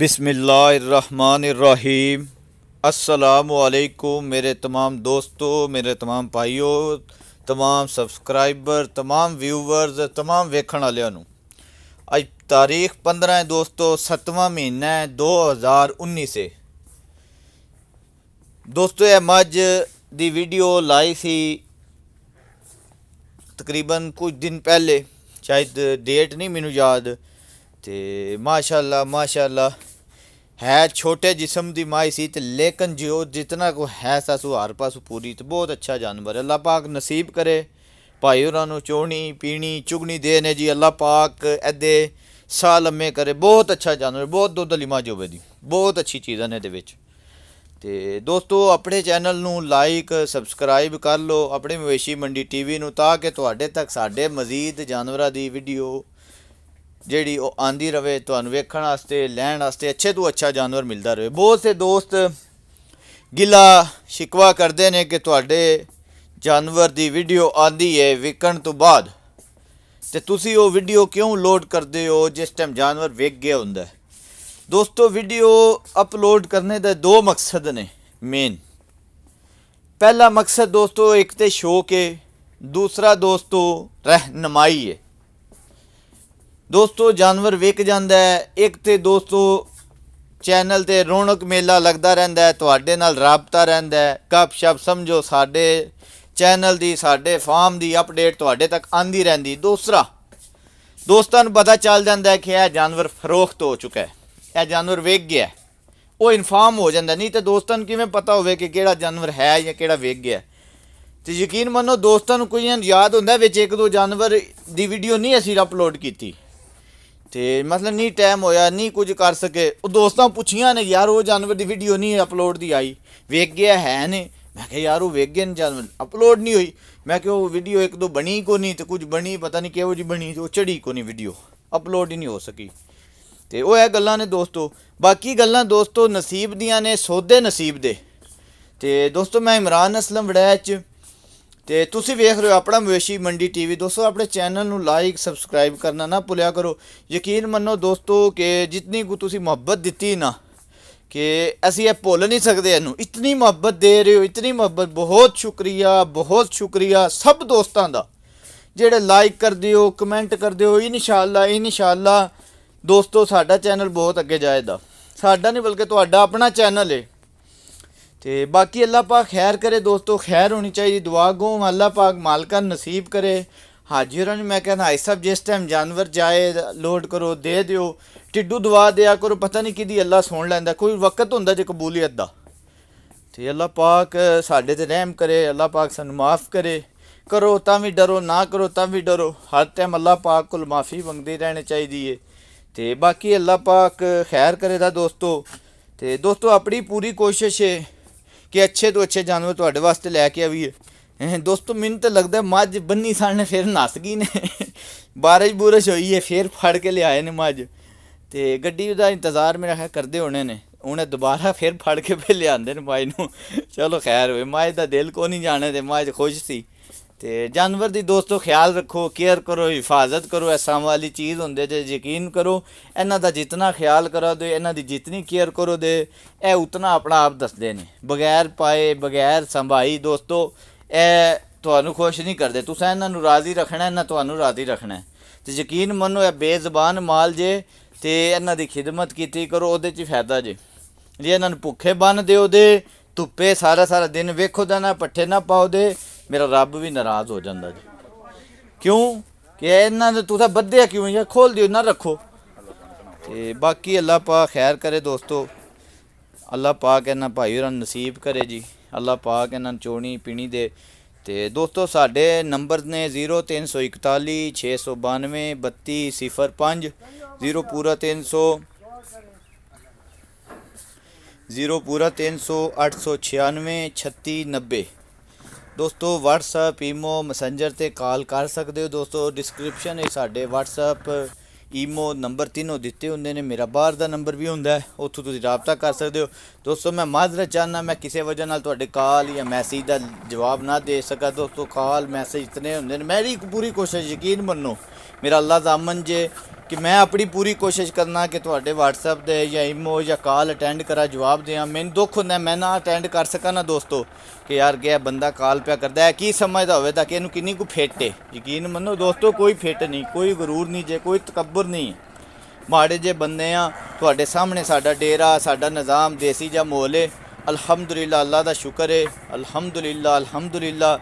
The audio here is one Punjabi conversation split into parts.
बिसमीम असलकुम मेरे तमाम दोस्तों मेरे तमाम ਭਾਈਓ तमाम ਸਬਸਕ੍ਰਾਈਬਰ तमाम ਵਿਊਵਰਸ तमाम ਵੇਖਣ ਵਾਲਿਆਂ ਨੂੰ ਅੱਜ ਤਾਰੀਖ 15 ਹੈ ਦੋਸਤੋ 7ਵਾਂ ਮਹੀਨਾ ਹੈ 2019 ਸੇ ਦੋਸਤੋ ਇਹ ਮੱਝ ਦੀ ਵੀਡੀਓ ਲਾਈ ਸੀ ਤਕਰੀਬਨ ਕੁਝ ਦਿਨ ਪਹਿਲੇ ਸ਼ਾਇਦ ਡੇਟ ਨਹੀਂ ਮੈਨੂੰ ਯਾਦ ਤੇ ਮਾਸ਼ਾਅੱਲਾ ਮਾਸ਼ਾਅੱਲਾ ਹੈ ਛੋਟੇ ਜਿਸਮ ਦੀ ਮਾਈ ਸੀ ਤੇ ਲੇਕਿਨ ਜੋ ਜਿਤਨਾ ਕੋ ਹੈ ਸਸੂ ਹਰ ਪਾਸੂ ਪੂਰੀ ਤੇ ਬਹੁਤ ਅੱਛਾ ਜਾਨਵਰ ਹੈ ਅੱਲਾਹ ਪਾਕ ਨਸੀਬ ਕਰੇ ਭਾਈ ਉਹਨਾਂ ਨੂੰ ਚੋਣੀ ਪੀਣੀ ਚੁਗਣੀ ਦੇ ਨੇ ਜੀ ਅੱਲਾਹ ਪਾਕ ਐਦੇ ਸਾਲਮੇ ਕਰੇ ਬਹੁਤ ਅੱਛਾ ਜਾਨਵਰ ਬਹੁਤ ਦੁੱਧ ਲਿਮਾ ਜੋਵੇ ਦੀ ਬਹੁਤ ਅੱਛੀ ਚੀਜ਼ਾਂ ਨੇ ਦੇ ਵਿੱਚ ਤੇ ਦੋਸਤੋ ਆਪਣੇ ਚੈਨਲ ਨੂੰ ਲਾਈਕ ਸਬਸਕ੍ਰਾਈਬ ਕਰ ਲਓ ਆਪਣੇ ਮਵੇਸ਼ੀ ਮੰਡੀ ਟੀਵੀ ਨੂੰ ਤਾਂ ਕਿ ਤੁਹਾਡੇ ਤੱਕ ਸਾਡੇ ਮਜ਼ੀਦ ਜਾਨਵਰਾਂ ਦੀ ਵੀਡੀਓ ਜਿਹੜੀ ਉਹ ਆਂਦੀ ਰਵੇ ਤੁਹਾਨੂੰ ਵੇਖਣ ਵਾਸਤੇ ਲੈਣ ਵਾਸਤੇ ਅੱਛੇ ਤੋਂ ਅੱਛਾ ਜਾਨਵਰ ਮਿਲਦਾ ਰਹੇ ਬਹੁਤ ਸੇ ਦੋਸਤ ਗਿਲਾ ਸ਼ਿਕਵਾ ਕਰਦੇ ਨੇ ਕਿ ਤੁਹਾਡੇ ਜਾਨਵਰ ਦੀ ਵੀਡੀਓ ਆਂਦੀ ਹੈ ਵਿਕਣ ਤੋਂ ਬਾਅਦ ਤੇ ਤੁਸੀਂ ਉਹ ਵੀਡੀਓ ਕਿਉਂ ਲੋਡ ਕਰਦੇ ਹੋ ਜਿਸ ਟਾਈਮ ਜਾਨਵਰ ਵਿਕ ਗਿਆ ਹੁੰਦਾ ਦੋਸਤੋ ਵੀਡੀਓ ਅਪਲੋਡ ਕਰਨੇ ਦੇ ਦੋ ਮਕਸਦ ਨੇ ਮੇਨ ਪਹਿਲਾ ਮਕਸਦ ਦੋਸਤੋ ਇੱਕ ਤੇ ਸ਼ੋਕ ਹੈ ਦੂਸਰਾ ਦੋਸਤੋ ਰਹਿਨਮਾਈ ਹੈ ਦੋਸਤੋ ਜਾਨਵਰ ਵਿਕ ਜਾਂਦਾ ਹੈ ਇੱਕ ਤੇ ਦੋਸਤੋ ਚੈਨਲ ਤੇ ਰੌਣਕ ਮੇਲਾ ਲੱਗਦਾ ਰਹਿੰਦਾ ਹੈ ਤੁਹਾਡੇ ਨਾਲ ਰਾਬਤਾ ਰਹਿੰਦਾ ਹੈ ਸ਼ਬ ਸਮਝੋ ਸਾਡੇ ਚੈਨਲ ਦੀ ਸਾਡੇ ਫਾਰਮ ਦੀ ਅਪਡੇਟ ਤੁਹਾਡੇ ਤੱਕ ਆਂਦੀ ਰਹਿੰਦੀ ਦੂਸਰਾ ਦੋਸਤਾਂ ਨੂੰ ਪਤਾ ਚੱਲ ਜਾਂਦਾ ਹੈ ਕਿ ਇਹ ਜਾਨਵਰ ਫਰੋਖਤ ਹੋ ਚੁੱਕਾ ਹੈ ਇਹ ਜਾਨਵਰ ਵੇਚ ਗਿਆ ਉਹ ਇਨਫਾਰਮ ਹੋ ਜਾਂਦਾ ਨਹੀਂ ਤੇ ਦੋਸਤਾਂ ਨੂੰ ਕਿਵੇਂ ਪਤਾ ਹੋਵੇ ਕਿ ਕਿਹੜਾ ਜਾਨਵਰ ਹੈ ਜਾਂ ਕਿਹੜਾ ਵੇਚ ਗਿਆ ਤੇ ਯਕੀਨ ਮੰਨੋ ਦੋਸਤਾਂ ਨੂੰ ਕੋਈ ਯਾਦ ਹੁੰਦਾ ਵਿੱਚ ਇੱਕ ਦੋ ਜਾਨਵਰ ਦੀ ਵੀਡੀਓ ਨਹੀਂ ਅਸੀਂ ਅਪਲੋਡ ਕੀਤੀ ਤੇ ਮਤਲਬ ਨਹੀਂ ਟਾਈਮ ਹੋਇਆ ਨਹੀਂ ਕੁਝ ਕਰ ਸਕੇ ਉਹ ਦੋਸਤਾਂ ਪੁੱਛੀਆਂ ਨੇ ਯਾਰ ਉਹ ਜਾਨਵਰ ਦੀ ਵੀਡੀਓ ਨਹੀਂ ਅਪਲੋਡ ਦੀ ਆਈ ਵੇਖ ਗਿਆ ਹੈ ਨੇ ਮੈਂ ਕਿਹਾ ਯਾਰ ਉਹ ਵੇਖ ਗਿਆ ਨਹੀਂ ਜਾਨਵਰ ਅਪਲੋਡ ਨਹੀਂ ਹੋਈ ਮੈਂ ਕਿਹਾ ਉਹ ਵੀਡੀਓ ਇੱਕ ਦੋ ਬਣੀ ਕੋ ਨਹੀਂ ਤੇ ਕੁਝ ਬਣੀ ਪਤਾ ਨਹੀਂ ਕਿਹੋ ਜੀ ਬਣੀ ਉਹ ਚੜੀ ਕੋ ਨਹੀਂ ਵੀਡੀਓ ਅਪਲੋਡ ਹੀ ਨਹੀਂ ਹੋ ਸਕੀ ਤੇ ਉਹ ਇਹ ਗੱਲਾਂ ਨੇ ਦੋਸਤੋ ਬਾਕੀ ਗੱਲਾਂ ਦੋਸਤੋ ਨਸੀਬ ਦੀਆਂ ਨੇ ਸੋਦੇ ਨਸੀਬ ਦੇ ਤੇ ਦੋਸਤੋ ਮੈਂ ਇਮਰਾਨ ਅਸਲਮ ਵੜੈਚ ਤੇ ਤੁਸੀਂ ਵੇਖ ਰਹੇ ਹੋ ਆਪਣਾ ਮਵੇਸ਼ੀ ਮੰਡੀ ਟੀਵੀ ਦੋਸਤੋ ਆਪਣੇ ਚੈਨਲ ਨੂੰ ਲਾਈਕ ਸਬਸਕ੍ਰਾਈਬ ਕਰਨਾ ਨਾ ਭੁੱਲਿਆ ਕਰੋ ਯਕੀਨ ਮੰਨੋ ਦੋਸਤੋ ਕਿ ਜਿੰਨੀ ਕੁ ਤੁਸੀਂ ਮੁਹੱਬਤ ਦਿੱਤੀ ਨਾ ਕਿ ਅਸੀਂ ਇਹ ਭੁੱਲ ਨਹੀਂ ਸਕਦੇ ਇਹਨੂੰ ਇਤਨੀ ਮੁਹੱਬਤ ਦੇ ਰਹੇ ਹੋ ਇਤਨੀ ਮੁਹੱਬਤ ਬਹੁਤ ਸ਼ੁਕਰੀਆ ਬਹੁਤ ਸ਼ੁਕਰੀਆ ਸਭ ਦੋਸਤਾਂ ਦਾ ਜਿਹੜੇ ਲਾਈਕ ਕਰਦੇ ਹੋ ਕਮੈਂਟ ਕਰਦੇ ਹੋ ਇਨਸ਼ਾਅੱਲਾ ਇਨਸ਼ਾਅੱਲਾ ਦੋਸਤੋ ਸਾਡਾ ਚੈਨਲ ਬਹੁਤ ਅੱਗੇ ਜਾਏਗਾ ਸਾਡਾ ਨਹੀਂ ਬਲਕਿ ਤੁਹਾਡਾ ਆਪਣਾ ਚੈਨਲ ਹੈ تے باقی اللہ پاک خیر کرے دوستو خیر ہونی چاہیے دعا گو اللہ پاک مالکہ نصیب کرے حاجی میں کہنا ہونا صاحب جس ٹائم جانور جائے لوڈ کرو دے دیو ٹڈو دعا دیا کرو پتہ نہیں کہ اللہ سن لینا کوئی وقت ہوندا جے قبولیت دا تے اللہ پاک ساڈے تے رحم کرے اللہ پاک سن معاف کرے کرو بھی ڈرو نہ کرو بھی ڈرو ہر ٹائم اللہ پاک کو معافی منگتی رہنے چاہیے تے باقی اللہ پاک خیر کرے دا دوستو تے دوستو اپنی پوری کوشش ہے ਕਿ ਅੱਛੇ ਤੋਂ ਅੱਛੇ ਜਾਨਵਰ ਤੁਹਾਡੇ ਵਾਸਤੇ ਲੈ ਕੇ ਆਈਏ ਦੋਸਤੋ ਮੈਨੂੰ ਤਾਂ ਲੱਗਦਾ ਮੱਝ ਬੰਨੀ ਸਾਲ ਨੇ ਫੇਰ ਨਸ ਗਈ ਨੇ ਬਾਰਿਸ਼ ਬੂਰਸ਼ ਹੋਈ ਹੈ ਫੇਰ ਫੜ ਕੇ ਲਿਆਏ ਨੇ ਮੱਝ ਤੇ ਗੱਡੀ ਦਾ ਇੰਤਜ਼ਾਰ ਮੇਰਾ ਹੈ ਕਰਦੇ ਹੋਣੇ ਨੇ ਉਹਨੇ ਦੁਬਾਰਾ ਫੇਰ ਫੜ ਕੇ ਫੇਰ ਲਿਆਂਦੇ ਨੇ ਮਾਈ ਨੂੰ ਚਲੋ ਖੈਰ ਹੋਏ ਮਾਈ ਦਾ ਦਿਲ ਕੋ ਨਹੀਂ ਜਾਣੇ ਤੇ ਮਾਈ ਖੁਸ਼ ਸੀ ਤੇ ਜਾਨਵਰ ਦੀ ਦੋਸਤੋ ਖਿਆਲ ਰੱਖੋ ਕੇਅਰ ਕਰੋ ਹਿਫਾਜ਼ਤ ਕਰੋ ਐਸਾਂ ਵਾਲੀ ਚੀਜ਼ ਹੁੰਦੇ ਤੇ ਯਕੀਨ ਕਰੋ ਇਹਨਾਂ ਦਾ ਜਿੰਨਾ ਖਿਆਲ ਕਰੋ ਦੇ ਇਹਨਾਂ ਦੀ ਜਿੰਨੀ ਕੇਅਰ ਕਰੋ ਦੇ ਇਹ ਉਤਨਾ ਆਪਣਾ ਆਪ ਦੱਸਦੇ ਨੇ ਬਗੈਰ ਪਾਏ ਬਗੈਰ ਸੰਭਾਈ ਦੋਸਤੋ ਇਹ ਤੁਹਾਨੂੰ ਖੁਸ਼ ਨਹੀਂ ਕਰਦੇ ਤੁਸੀਂ ਇਹਨਾਂ ਨੂੰ ਰਾਜ਼ੀ ਰੱਖਣਾ ਇਹਨਾਂ ਤੁਹਾਨੂੰ ਰਾਜ਼ੀ ਰੱਖਣਾ ਤੇ ਯਕੀਨ ਮੰਨੋ ਇਹ ਬੇਜ਼ਬਾਨ ਮਾਲ ਜੇ ਤੇ ਇਹਨਾਂ ਦੀ ਖਿਦਮਤ ਕੀਤੀ ਕਰੋ ਉਹਦੇ 'ਚ ਫਾਇਦਾ ਜੇ ਜੇ ਇਹਨਾਂ ਨੂੰ ਭੁੱਖੇ ਬੰਨ ਦਿਓ ਦੇ ਧੁੱਪੇ ਸਾਰਾ ਸਾਰਾ ਦਿਨ ਵੇਖੋ ਦਾ ਨਾ ਪੱਠੇ ਨਾ ਪਾਉ ਦੇ میرا رب بھی ناراض ہو جاتا جی کیوں کہ انہیں تا بدھا کیوں کھول در رکھو باقی اللہ پا خیر کرے دوستو اللہ پا کے پائی اور نصیب کرے جی اللہ پا کے چونی پیڑ دے دوستو سڈے نمبر نے زیرو تین سو اکتالی چھ سو بانوے بتی صفر پانچ زیرو پورا تین سو زیرو پورا تین سو اٹھ سو چیانوے چھتی نبے ਦੋਸਤੋ WhatsApp Imo Messenger ਤੇ ਕਾਲ ਕਰ ਸਕਦੇ ਹੋ ਦੋਸਤੋ ਡਿਸਕ੍ਰਿਪਸ਼ਨ ਹੈ ਸਾਡੇ WhatsApp Imo ਨੰਬਰ ਤਿੰਨੋਂ ਦਿੱਤੇ ਹੁੰਦੇ ਨੇ ਮੇਰਾ ਬਾਹਰ ਦਾ ਨੰਬਰ ਵੀ ਹੁੰਦਾ ਹੈ ਉੱਥੋਂ ਤੁਸੀਂ رابطہ ਕਰ ਸਕਦੇ ਹੋ ਦੋਸਤੋ ਮੈਂ ਮਾਜ਼ਰਤ ਚਾਹਨਾ ਮੈਂ ਕਿਸੇ ਵਜ੍ਹਾ ਨਾਲ ਤੁਹਾਡੇ ਕਾਲ ਜਾਂ ਮੈਸੇਜ ਦਾ ਜਵਾਬ ਨਾ ਦੇ ਸਕਾ ਦੋਸਤੋ ਕਾਲ ਮੈਸੇਜ ਇਤਨੇ ਹੁੰਦੇ ਨੇ ਮੇਰੀ ਪੂਰੀ ਕੋਸ਼ਿਸ਼ ਯਕੀਨ ਮੰਨੋ ਮੇਰਾ ਅੱਲਾ ਦਾ ਅਮਨ ਜੇ کہ میں اپنی پوری کوشش کرنا کہ تے وٹسپ یا ایمو یا کال اٹینڈ کرا جواب دیا مین دکھ ہوں میں نہ اٹینڈ کر سکا نہ دوستوں کہ یار کہ بندہ کال پیا کرتا ہے کی سمجھتا ہو کہ یہ کن کو فیٹ ہے یقین منو دوستو کوئی فیٹ نہیں کوئی غرور نہیں جی کوئی تکبر نہیں ماڑے جہ بندے ہاں سامنے سا ڈیرا ساڈا نظام دیسی جا مول ہے الحمد للہ اللہ کا شکر ہے الحمد للہ الحمد للہ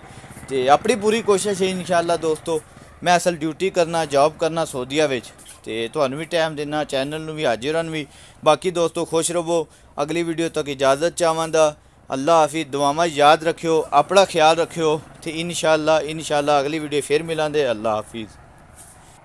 جی اپنی پوری کوشش ہے ان شاء اللہ دوستو میں اصل ڈیوٹی کرنا جاب کرنا سعودیا ਤੇ ਤੁਹਾਨੂੰ ਵੀ ਟਾਈਮ ਦੇਣਾ ਚੈਨਲ ਨੂੰ ਵੀ ਹਾਜ਼ਰ ਹਨ ਵੀ ਬਾਕੀ ਦੋਸਤੋ ਖੁਸ਼ ਰਹੋ ਅਗਲੀ ਵੀਡੀਓ ਤੱਕ ਇਜਾਜ਼ਤ ਚਾਹਾਂਦਾ ਅੱਲਾ ਹਾਫਿਜ਼ ਦੁਆਵਾਂ ਯਾਦ ਰੱਖਿਓ ਆਪਣਾ ਖਿਆਲ ਰੱਖਿਓ ਤੇ ਇਨਸ਼ਾਅੱਲਾ ਇਨਸ਼ਾਅੱਲਾ ਅਗਲੀ ਵੀਡੀਓ ਫੇਰ ਮਿਲਾਂਦੇ ਅੱਲਾ ਹਾਫਿਜ਼